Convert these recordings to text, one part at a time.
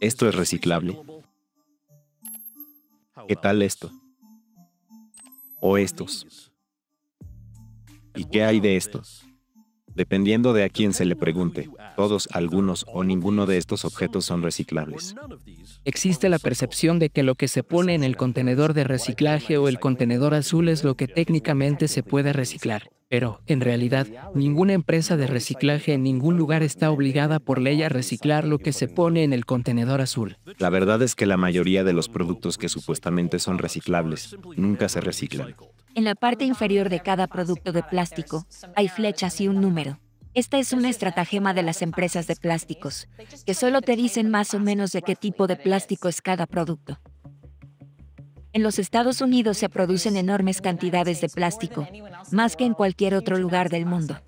Esto es reciclable. ¿Qué tal esto? ¿O estos? ¿Y qué hay de estos? Dependiendo de a quién se le pregunte, todos, algunos o ninguno de estos objetos son pues, reciclables. Existe la percepción de que lo que se pone en el contenedor de reciclaje o el contenedor azul es lo que técnicamente se puede reciclar. Pero, en realidad, ninguna empresa de reciclaje en ningún lugar está obligada por ley a reciclar lo que se pone en el contenedor azul. La verdad es que la mayoría de los productos que supuestamente son reciclables nunca se reciclan. En la parte inferior de cada producto de plástico hay flechas y un número. Esta es una estratagema de las empresas de plásticos, que solo te dicen más o menos de qué tipo de plástico es cada producto. En los Estados Unidos se producen enormes cantidades de plástico, más que en cualquier otro lugar del mundo.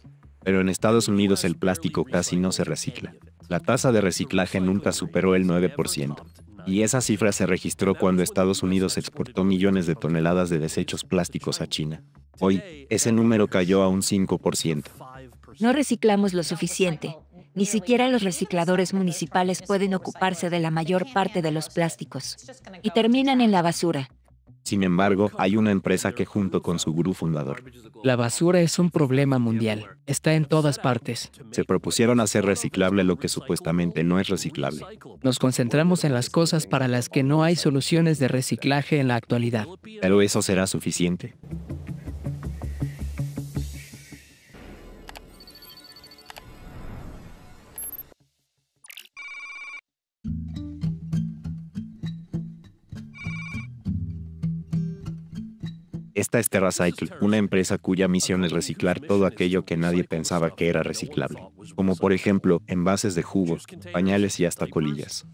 Pero en Estados Unidos el plástico casi no se recicla. La tasa de reciclaje nunca superó el 9%. Y esa cifra se registró cuando Estados Unidos exportó millones de toneladas de desechos plásticos a China. Hoy, ese número cayó a un 5%. No reciclamos lo suficiente. Ni siquiera los recicladores municipales pueden ocuparse de la mayor parte de los plásticos. Y terminan en la basura. Sin embargo, hay una empresa que junto con su gurú fundador. La basura es un problema mundial. Está en todas partes. Se propusieron hacer reciclable lo que supuestamente no es reciclable. Nos concentramos en las cosas para las que no hay soluciones de reciclaje en la actualidad. Pero eso será suficiente. Esta es TerraCycle, una empresa cuya misión es reciclar todo aquello que nadie pensaba que era reciclable, como por ejemplo envases de jugos, pañales y hasta colillas.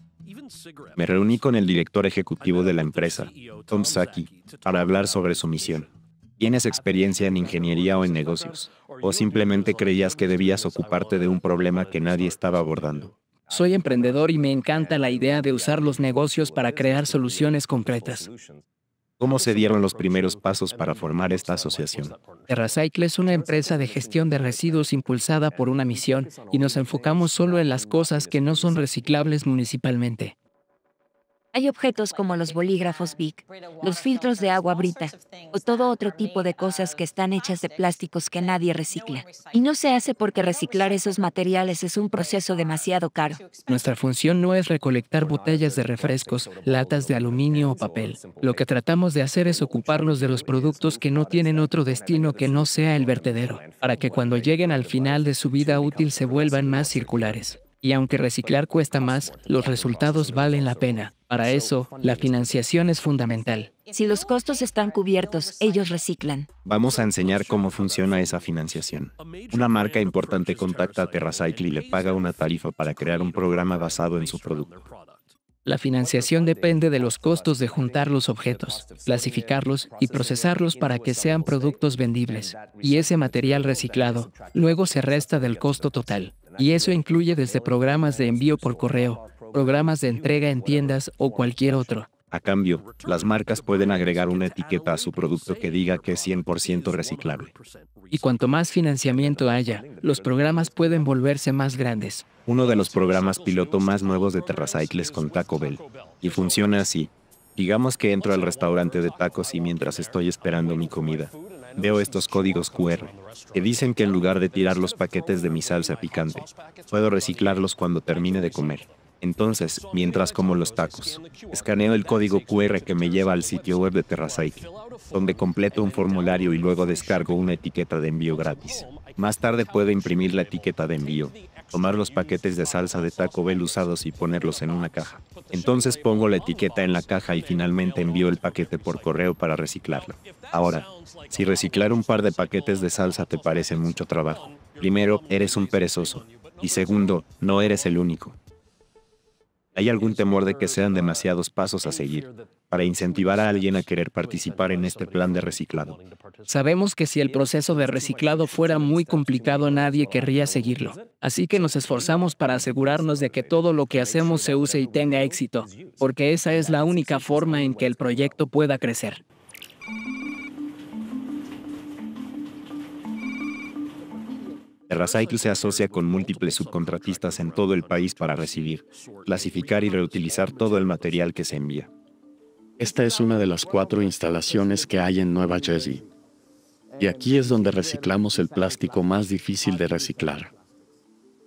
Me reuní con el director ejecutivo de la empresa, Tom Saki, para hablar sobre su misión. ¿Tienes experiencia en ingeniería o en negocios? ¿O simplemente creías que debías ocuparte de un problema que nadie estaba abordando? Soy emprendedor y me encanta la idea de usar los negocios para crear soluciones concretas. ¿Cómo se dieron los primeros pasos para formar esta asociación? TerraCycle es una empresa de gestión de residuos impulsada por una misión y nos enfocamos solo en las cosas que no son reciclables municipalmente. Hay objetos como los bolígrafos Big, los filtros de agua Brita o todo otro tipo de cosas que están hechas de plásticos que nadie recicla. Y no se hace porque reciclar esos materiales es un proceso demasiado caro. Nuestra función no es recolectar botellas de refrescos, latas de aluminio o papel. Lo que tratamos de hacer es ocuparnos de los productos que no tienen otro destino que no sea el vertedero, para que cuando lleguen al final de su vida útil se vuelvan más circulares. Y aunque reciclar cuesta más, los resultados valen la pena. Para eso, la financiación es fundamental. Si los costos están cubiertos, ellos reciclan. Vamos a enseñar cómo funciona esa financiación. Una marca importante contacta a TerraCycle y le paga una tarifa para crear un programa basado en su producto. La financiación depende de los costos de juntar los objetos, clasificarlos y procesarlos para que sean productos vendibles, y ese material reciclado luego se resta del costo total. Y eso incluye desde programas de envío por correo, programas de entrega en tiendas o cualquier otro. A cambio, las marcas pueden agregar una etiqueta a su producto que diga que es 100% reciclable. Y cuanto más financiamiento haya, los programas pueden volverse más grandes. Uno de los programas piloto más nuevos de TerraCycle es con Taco Bell. Y funciona así. Digamos que entro al restaurante de tacos y mientras estoy esperando mi comida, veo estos códigos QR que dicen que en lugar de tirar los paquetes de mi salsa picante, puedo reciclarlos cuando termine de comer. Entonces, mientras como los tacos, escaneo el código QR que me lleva al sitio web de TerraCycle donde completo un formulario y luego descargo una etiqueta de envío gratis. Más tarde puedo imprimir la etiqueta de envío tomar los paquetes de salsa de Taco Bell usados y ponerlos en una caja. Entonces pongo la etiqueta en la caja y finalmente envío el paquete por correo para reciclarlo. Ahora, si reciclar un par de paquetes de salsa te parece mucho trabajo, primero, eres un perezoso. Y segundo, no eres el único. Hay algún temor de que sean uh, demasiados pasos a seguir para incentivar a alguien a querer participar en este plan de reciclado. Sabemos que si el proceso de reciclado fuera muy complicado uh, nadie querría seguirlo, así que nos esforzamos para asegurarnos de que todo lo que hacemos se use y tenga éxito, porque esa es la única forma en que el proyecto pueda crecer. Recycle se asocia con múltiples subcontratistas en todo el país para recibir, clasificar y reutilizar todo el material que se envía. Esta es una de las cuatro instalaciones que hay en Nueva Jersey. Y aquí es donde reciclamos el plástico más difícil de reciclar.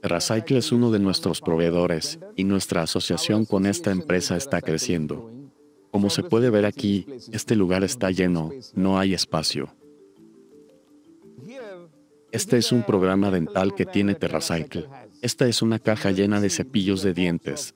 Recycle es uno de nuestros proveedores y nuestra asociación con esta empresa está creciendo. Como se puede ver aquí, este lugar está lleno, no hay espacio. Este es un programa dental que tiene TerraCycle. Esta es una caja llena de cepillos de dientes.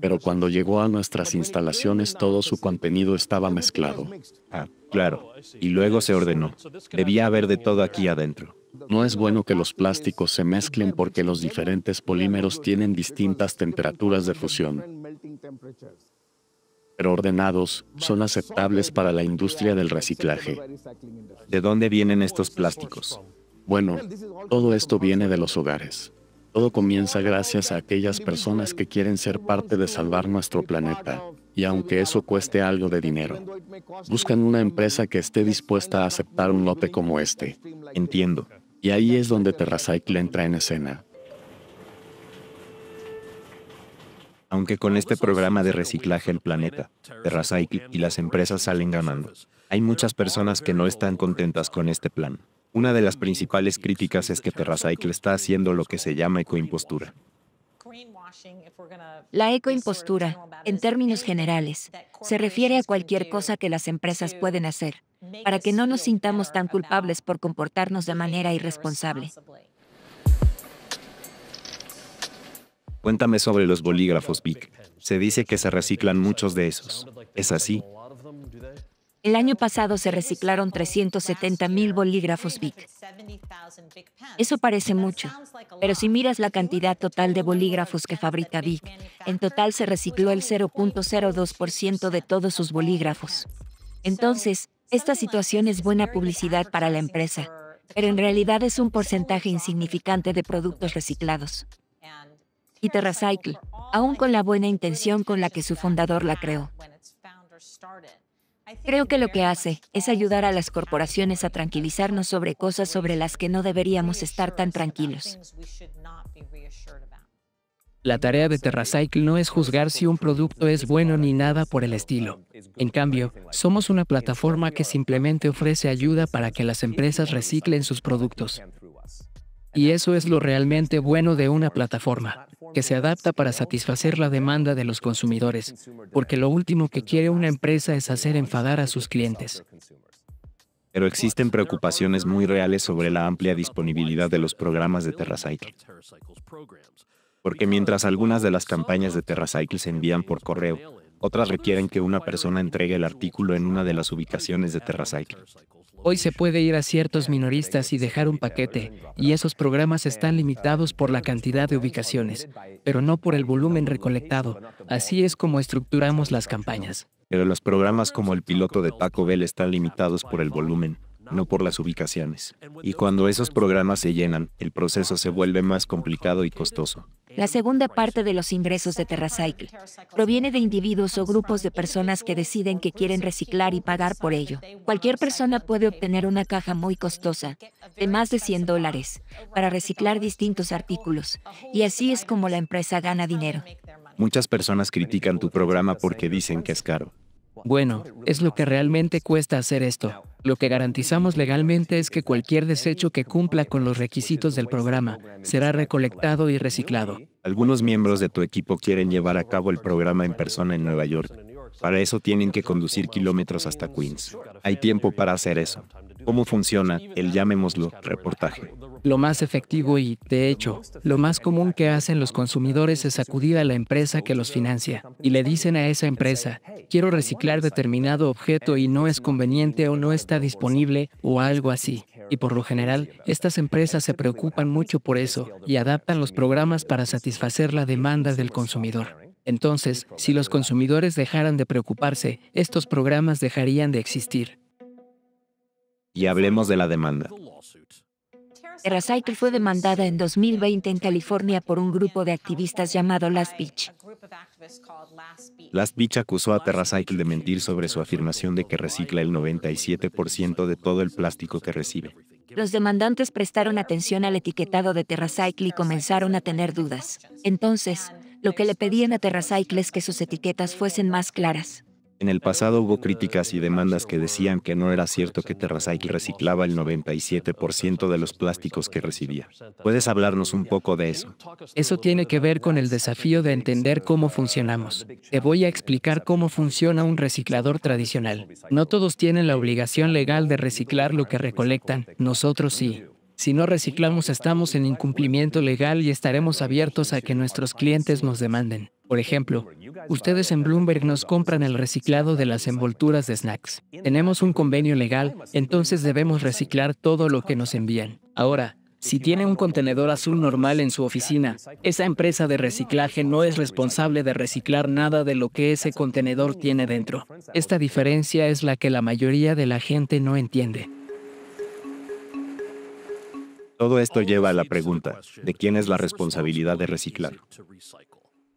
Pero cuando llegó a nuestras instalaciones todo su contenido estaba mezclado. Ah, claro. Y luego se ordenó. Debía haber de todo aquí adentro. No es bueno que los plásticos se mezclen porque los diferentes polímeros tienen distintas temperaturas de fusión. Pero ordenados, son aceptables para la industria del reciclaje. ¿De dónde vienen estos plásticos? Bueno, todo esto viene de los hogares. Todo comienza gracias a aquellas personas que quieren ser parte de salvar nuestro planeta, y aunque eso cueste algo de dinero, buscan una empresa que esté dispuesta a aceptar un lote como este. Entiendo. Y ahí es donde TerraCycle entra en escena. Aunque con este programa de reciclaje el planeta, TerraCycle y las empresas salen ganando. Hay muchas personas que no están contentas con este plan. Una de las principales críticas es que TerraCycle está haciendo lo que se llama ecoimpostura. La ecoimpostura, en términos generales, se refiere a cualquier cosa que las empresas pueden hacer para que no nos sintamos tan culpables por comportarnos de manera irresponsable. Cuéntame sobre los bolígrafos, Vic. Se dice que se reciclan muchos de esos. ¿Es así? El año pasado se reciclaron 370 mil bolígrafos BIC. Eso parece mucho, pero si miras la cantidad total de bolígrafos que fabrica BIC, en total se recicló el 0.02% de todos sus bolígrafos. Entonces, esta situación es buena publicidad para la empresa, pero en realidad es un porcentaje insignificante de productos reciclados. Y TerraCycle, aún con la buena intención con la que su fundador la creó. Creo que lo que hace es ayudar a las corporaciones a tranquilizarnos sobre cosas sobre las que no deberíamos estar tan tranquilos. La tarea de TerraCycle no es juzgar si un producto es bueno ni nada por el estilo. En cambio, somos una plataforma que simplemente ofrece ayuda para que las empresas reciclen sus productos. Y eso es lo realmente bueno de una plataforma, que se adapta para satisfacer la demanda de los consumidores, porque lo último que quiere una empresa es hacer enfadar a sus clientes. Pero existen preocupaciones muy reales sobre la amplia disponibilidad de los programas de TerraCycle. Porque mientras algunas de las campañas de TerraCycle se envían por correo, otras requieren que una persona entregue el artículo en una de las ubicaciones de TerraCycle. Hoy se puede ir a ciertos minoristas y dejar un paquete, y esos programas están limitados por la cantidad de ubicaciones, pero no por el volumen recolectado. Así es como estructuramos las campañas. Pero los programas como el piloto de Taco Bell están limitados por el volumen no por las ubicaciones. Y cuando esos programas se llenan, el proceso se vuelve más complicado y costoso. La segunda parte de los ingresos de TerraCycle proviene de individuos o grupos de personas que deciden que quieren reciclar y pagar por ello. Cualquier persona puede obtener una caja muy costosa, de más de 100 dólares, para reciclar distintos artículos, y así es como la empresa gana dinero. Muchas personas critican tu programa porque dicen que es caro. Bueno, es lo que realmente cuesta hacer esto. Lo que garantizamos legalmente es que cualquier desecho que cumpla con los requisitos del programa será recolectado y reciclado. Algunos miembros de tu equipo quieren llevar a cabo el programa en persona en Nueva York. Para eso tienen que conducir kilómetros hasta Queens. Hay tiempo para hacer eso cómo funciona el llamémoslo reportaje. Lo más efectivo y, de hecho, lo más común que hacen los consumidores es acudir a la empresa que los financia y le dicen a esa empresa, quiero reciclar determinado objeto y no es conveniente o no está disponible o algo así. Y por lo general, estas empresas se preocupan mucho por eso y adaptan los programas para satisfacer la demanda del consumidor. Entonces, si los consumidores dejaran de preocuparse, estos programas dejarían de existir. Y hablemos de la demanda. TerraCycle fue demandada en 2020 en California por un grupo de activistas llamado Last Beach. Last Beach acusó a TerraCycle de mentir sobre su afirmación de que recicla el 97% de todo el plástico que recibe. Los demandantes prestaron atención al etiquetado de TerraCycle y comenzaron a tener dudas. Entonces, lo que le pedían a TerraCycle es que sus etiquetas fuesen más claras. En el pasado hubo críticas y demandas que decían que no era cierto que TerraCycle reciclaba el 97% de los plásticos que recibía. ¿Puedes hablarnos un poco de eso? Eso tiene que ver con el desafío de entender cómo funcionamos. Te voy a explicar cómo funciona un reciclador tradicional. No todos tienen la obligación legal de reciclar lo que recolectan, nosotros sí. Si no reciclamos estamos en incumplimiento legal y estaremos abiertos a que nuestros clientes nos demanden. Por ejemplo, ustedes en Bloomberg nos compran el reciclado de las envolturas de snacks. Tenemos un convenio legal, entonces debemos reciclar todo lo que nos envían. Ahora, si tiene un contenedor azul normal en su oficina, esa empresa de reciclaje no es responsable de reciclar nada de lo que ese contenedor tiene dentro. Esta diferencia es la que la mayoría de la gente no entiende. Todo esto lleva a la pregunta, ¿de quién es la responsabilidad de reciclar?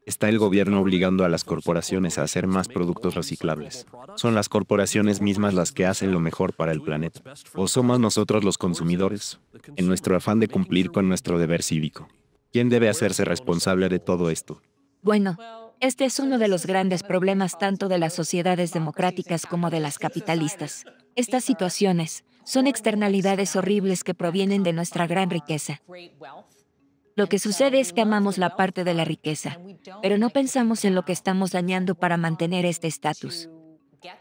está el gobierno obligando a las corporaciones a hacer más productos reciclables. Son las corporaciones mismas las que hacen lo mejor para el planeta. O somos nosotros los consumidores, en nuestro afán de cumplir con nuestro deber cívico. ¿Quién debe hacerse responsable de todo esto? Bueno, este es uno de los grandes problemas tanto de las sociedades democráticas como de las capitalistas. Estas situaciones son externalidades horribles que provienen de nuestra gran riqueza. Lo que sucede es que amamos la parte de la riqueza, pero no pensamos en lo que estamos dañando para mantener este estatus.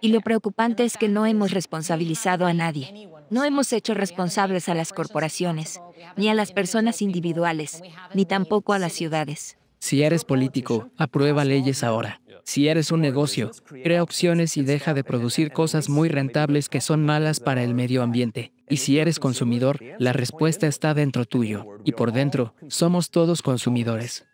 Y lo preocupante es que no hemos responsabilizado a nadie. No hemos hecho responsables a las corporaciones, ni a las personas individuales, ni tampoco a las ciudades. Si eres político, aprueba leyes ahora. Si eres un negocio, crea opciones y deja de producir cosas muy rentables que son malas para el medio ambiente. Y si eres consumidor, la respuesta está dentro tuyo, y por dentro, somos todos consumidores.